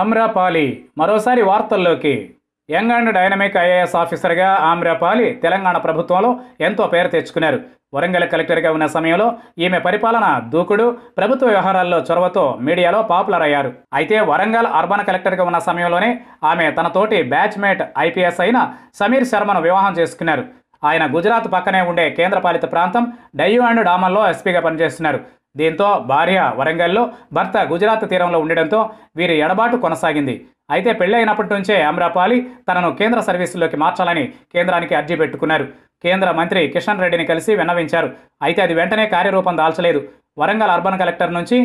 ఆమ్రాపాలి మరోసారి వార్తల్లోకి young and dynamic IAS ఆఫీసర్గా ఆమ్రాపాలి తెలంగాణ ప్రభుత్వంలో ఎంతో పేరు తెచ్చుకున్నారు వరంగల్ కలెక్టర్గా ఉన్న సమయంలో ఈమె పరిపాలన దూకుడు ప్రభుత్వ వ్యవహారాల్లో చొరవతో మీడియాలో పాపులర్ అయ్యారు అయితే వరంగల్ అర్బన్ కలెక్టర్గా ఉన్న సమయంలోనే ఆమె తన తోటి బ్యాచ్మేట్ ఐపీఎస్ అయిన సమీర్ శర్మను వివాహం చేసుకున్నారు ఆయన గుజరాత్ పక్కనే ఉండే కేంద్రపాలిత ప్రాంతం డయ్యూ అండ్ డామన్లో ఎస్పీగా పనిచేస్తున్నారు దీంతో భార్య వరంగల్లో భర్త గుజరాత్ తీరంలో ఉండడంతో వీరి ఎడబాటు కొనసాగింది అయితే పెళ్ళైనప్పటి నుంచే అమ్రాపాలి తనను కేంద్ర సర్వీసుల్లోకి మార్చాలని కేంద్రానికి అర్జీ పెట్టుకున్నారు కేంద్ర మంత్రి కిషన్ రెడ్డిని కలిసి విన్నవించారు అయితే అది వెంటనే కార్యరూపం దాల్చలేదు వరంగల్ అర్బన్ కలెక్టర్ నుంచి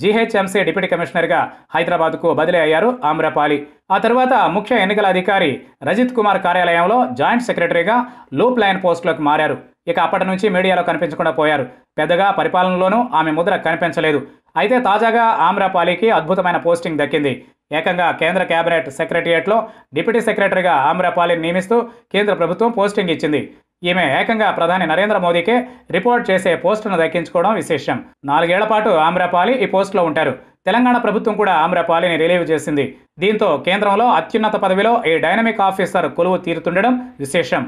జీహెచ్ఎంసీ డిప్యూటీ కమిషనర్గా హైదరాబాద్కు బదిలీ అయ్యారు ఆమ్రపాలి ఆ తర్వాత ముఖ్య ఎన్నికల అధికారి రజిత్ కుమార్ కార్యాలయంలో జాయింట్ సెక్రటరీగా లూప్ లైన్ పోస్టులోకి మారారు ఇక అప్పటి నుంచి మీడియాలో కనిపించకుండా పోయారు పెద్దగా పరిపాలనలోనూ ఆమె ముద్ర కనిపించలేదు అయితే తాజాగా ఆమ్రపాలికి అద్భుతమైన పోస్టింగ్ దక్కింది ఏకంగా కేంద్ర కేబినెట్ సెక్రటరియట్లో డిప్యూటీ సెక్రటరీగా ఆమ్రపాలిని నియమిస్తూ కేంద్ర ప్రభుత్వం పోస్టింగ్ ఇచ్చింది ఈమె ఏకంగా ప్రధాని నరేంద్ర మోదీకే రిపోర్ట్ చేసే పోస్టును దక్కించుకోవడం విశేషం నాలుగేళ్ల పాటు ఆమ్రపాలి ఈ పోస్టులో ఉంటారు తెలంగాణ ప్రభుత్వం కూడా ఆమ్రపాలిని రిలీవ్ చేసింది దీంతో కేంద్రంలో అత్యున్నత పదవిలో ఈ డైనమిక్ ఆఫీసర్ కొలువు తీరుతుండడం విశేషం